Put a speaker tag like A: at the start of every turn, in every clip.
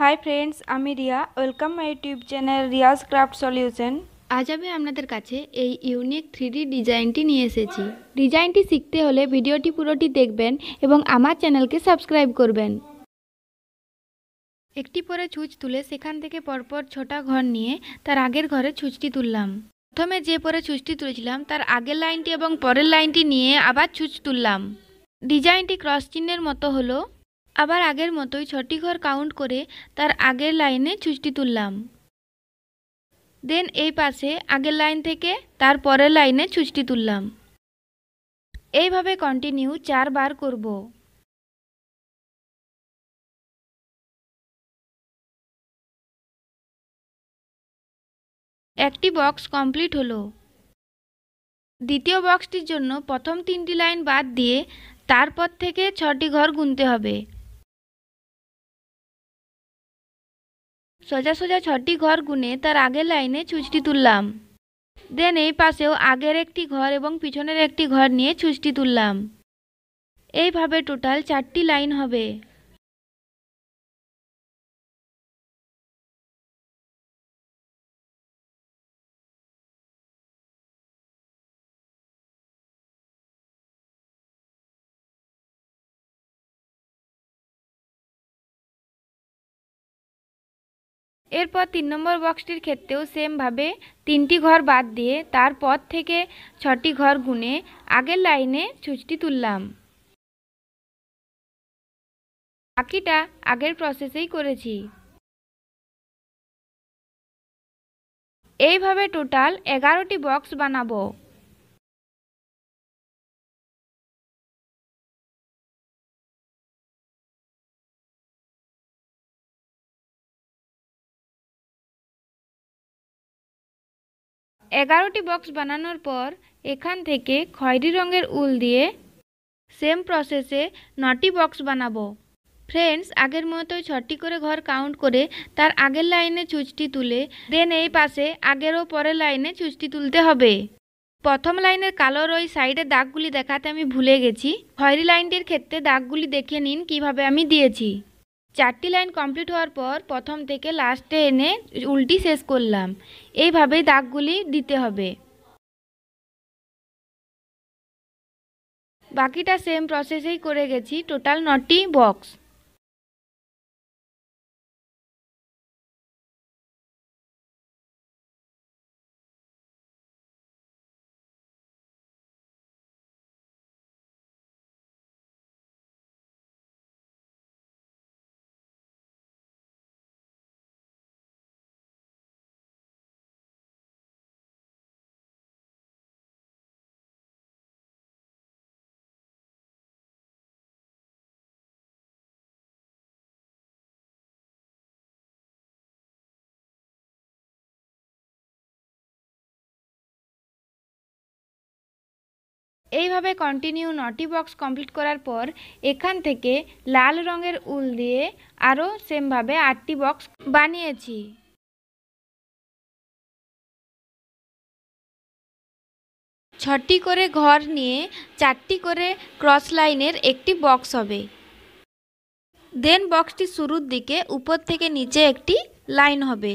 A: high friends আমি Riya welcome my YouTube channel Riya's craft solution আজ আমি আপনাদের কাছে এই ইউনিক থ্রি ডি ডিজাইনটি নিয়ে এসেছি ডিজাইনটি শিখতে হলে ভিডিওটি পুরোটি দেখবেন এবং আমার চ্যানেলকে সাবস্ক্রাইব করবেন একটি পরে ছুঁচ তুলে সেখান থেকে পরপর ছোটা ঘর নিয়ে তার আগের ঘরে ছুঁচটি তুললাম প্রথমে যে পরে ছুঁচটি তুলেছিলাম তার আগের লাইনটি এবং পরের লাইনটি নিয়ে আবার ছুঁচ তুললাম ডিজাইনটি ক্রস চিহ্নের মতো হলো আবার আগের মতোই ছটি ঘর কাউন্ট করে তার আগের লাইনে ছুঁচটি তুললাম দেন এই পাশে আগের
B: লাইন থেকে তার পরের লাইনে ছুঁচটি তুললাম এইভাবে কন্টিনিউ
C: চারবার করব একটি বক্স
B: কমপ্লিট হলো দ্বিতীয় বক্সটির জন্য প্রথম তিনটি লাইন বাদ দিয়ে তারপর থেকে ছটি ঘর গুনতে হবে সোজা সোজা ছটি ঘর গুনে তার আগের লাইনে ছুঁচটি তুললাম
A: দেন এই পাশেও আগের একটি ঘর এবং পিছনের একটি ঘর নিয়ে ছুঁচটি তুললাম
C: এইভাবে টোটাল চারটি লাইন হবে এরপর তিন নম্বর বক্সটির ক্ষেত্রেও সেমভাবে তিনটি ঘর
A: বাদ দিয়ে তারপর থেকে ছটি ঘর গুনে আগের লাইনে ছুঁচটি তুললাম
B: বাকিটা আগের প্রসেসেই করেছি
C: এইভাবে টোটাল এগারোটি বক্স বানাবো
B: এগারোটি বক্স বানানোর পর এখান থেকে খয়রি রঙের উল দিয়ে
A: সেম প্রসেসে নটি বক্স বানাবো ফ্রেন্ডস আগের মতোই ছটি করে ঘর কাউন্ট করে তার আগের লাইনে চুচটি তুলে দেন এই পাশে আগের ও পরের লাইনে চুচটি তুলতে হবে প্রথম লাইনের কালোর ওই সাইডে দাগগুলি দেখাতে আমি ভুলে গেছি খয়েরি লাইনটির ক্ষেত্রে দাগগুলি দেখে নিন কিভাবে আমি দিয়েছি চারটি লাইন কমপ্লিট হওয়ার পর প্রথম থেকে লাস্টে এনে উল্টি শেষ করলাম এইভাবেই দাগগুলি দিতে
B: হবে বাকিটা সেম
C: প্রসেসেই করে গেছি টোটাল নটি বক্স এইভাবে কন্টিনিউ নটি বক্স
A: কমপ্লিট করার পর এখান থেকে লাল রঙের উল দিয়ে আরও সেমভাবে
B: আটটি বক্স বানিয়েছি ছটি করে ঘর নিয়ে চারটি করে ক্রস
A: লাইনের একটি বক্স হবে দেন বক্সটি শুরুর দিকে উপর
C: থেকে নিচে একটি লাইন হবে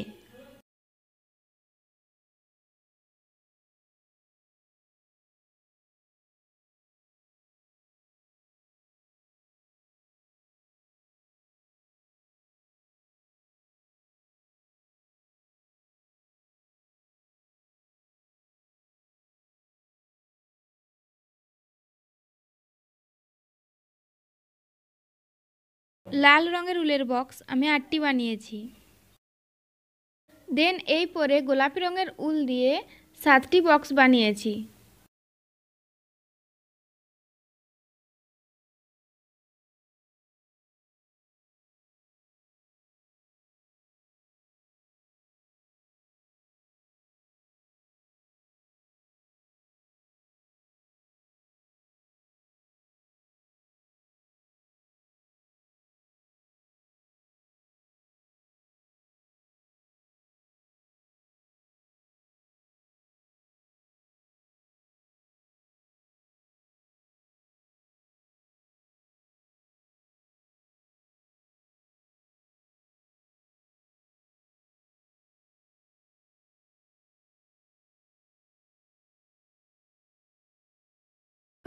C: লাল রঙের উলের বক্স আমি আটটি
B: বানিয়েছি দেন এই পরে গোলাপি রঙের উল দিয়ে
C: সাতটি বক্স বানিয়েছি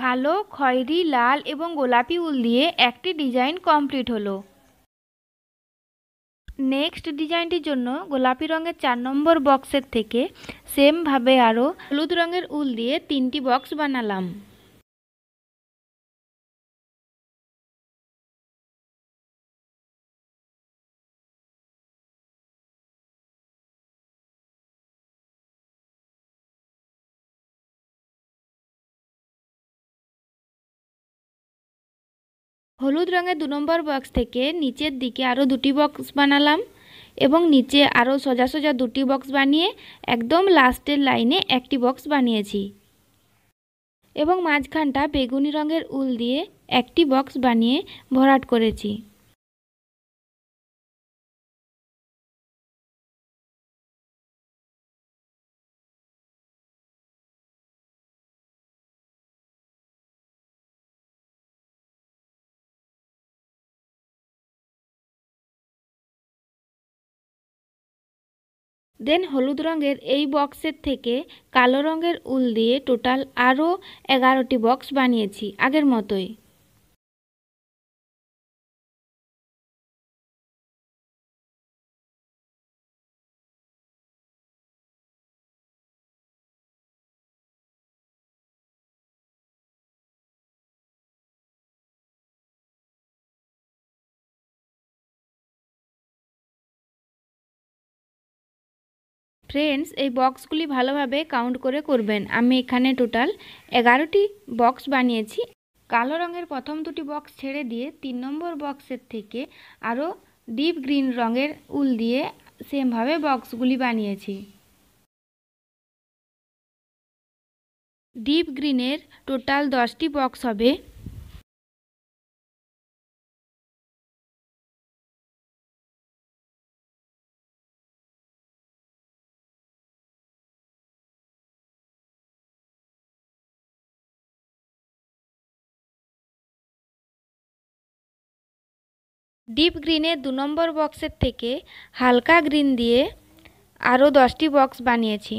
C: কালো খয়েরি লাল
B: এবং গোলাপি উল দিয়ে একটি ডিজাইন কমপ্লিট হলো
A: নেক্সট ডিজাইনটির জন্য গোলাপি রঙের চার নম্বর বক্সের থেকে সেমভাবে
C: আরও হলুদ রঙের উল দিয়ে তিনটি বক্স বানালাম হলুদ রঙের দু নম্বর বক্স থেকে নিচের দিকে আরও দুটি বক্স বানালাম
A: এবং নিচে আরও সোজা সোজা দুটি বক্স বানিয়ে একদম লাস্টের লাইনে একটি বক্স বানিয়েছি এবং মাঝখানটা বেগুনি রঙের উল দিয়ে
C: একটি বক্স বানিয়ে ভরাট করেছি দেন হলুদ রঙের এই বক্সের থেকে
B: কালো রঙের উল দিয়ে টোটাল আরও এগারোটি বক্স বানিয়েছি আগের মতোই
C: ফ্রেন্ডস এই বক্সগুলি ভালোভাবে কাউন্ট
A: করে করবেন আমি এখানে টোটাল এগারোটি বক্স বানিয়েছি কালো রঙের প্রথম দুটি বক্স ছেড়ে দিয়ে তিন নম্বর বক্সের থেকে আরও ডিপ গ্রিন রঙের উল দিয়ে সেমভাবে বক্সগুলি বানিয়েছি
C: ডিপ গ্রিনের টোটাল দশটি বক্স হবে ডিপ গ্রিনে দু নম্বর বক্সের থেকে হালকা গ্রিন দিয়ে আরও দশটি বক্স বানিয়েছি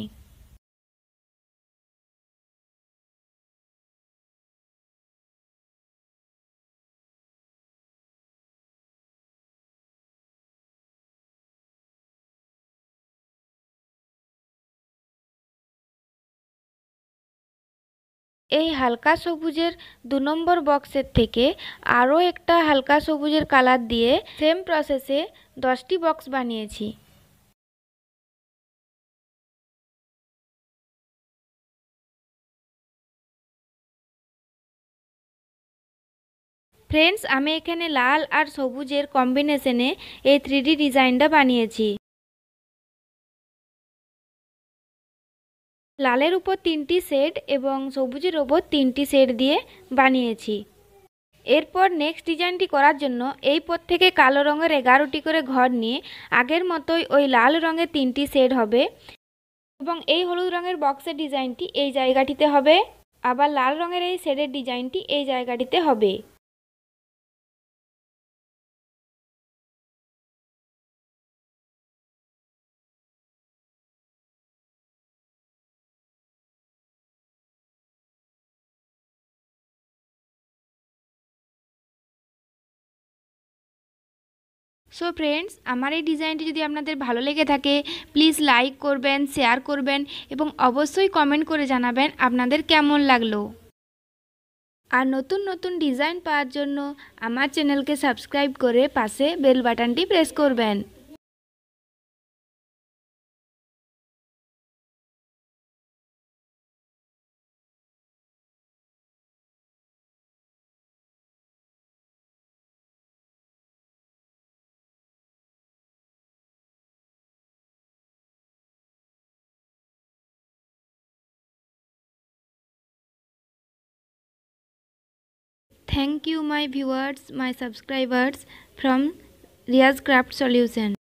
C: এই হালকা সবুজের দু নম্বর বক্সের
A: থেকে আরও একটা হালকা সবুজের কালার দিয়ে সেম প্রসেসে দশটি বক্স
C: বানিয়েছি
B: ফ্রেন্ডস আমি এখানে লাল আর সবুজের কম্বিনেশনে এই থ্রি ডি ডিজাইনটা বানিয়েছি লালের উপর তিনটি শেড এবং সবুজের ওপর তিনটি শেড দিয়ে বানিয়েছি
A: এরপর নেক্সট ডিজাইনটি করার জন্য এই পর থেকে কালো রঙের এগারোটি করে ঘর নিয়ে আগের মতোই ওই লাল রঙের তিনটি শেড হবে এবং এই হলুদ রঙের বক্সের
B: ডিজাইনটি এই জায়গাটিতে হবে আবার লাল রঙের এই শেডের ডিজাইনটি এই জায়গাটিতে হবে
C: সো ফ্রেন্ডস আমার এই
B: ডিজাইনটি যদি আপনাদের ভালো লেগে থাকে প্লিজ লাইক করবেন শেয়ার করবেন এবং অবশ্যই
A: কমেন্ট করে জানাবেন আপনাদের কেমন লাগলো আর নতুন নতুন ডিজাইন
B: পাওয়ার জন্য আমার চ্যানেলকে সাবস্ক্রাইব করে পাশে বেল বাটনটি প্রেস করবেন thank you my viewers my subscribers from Riaz Craft Solution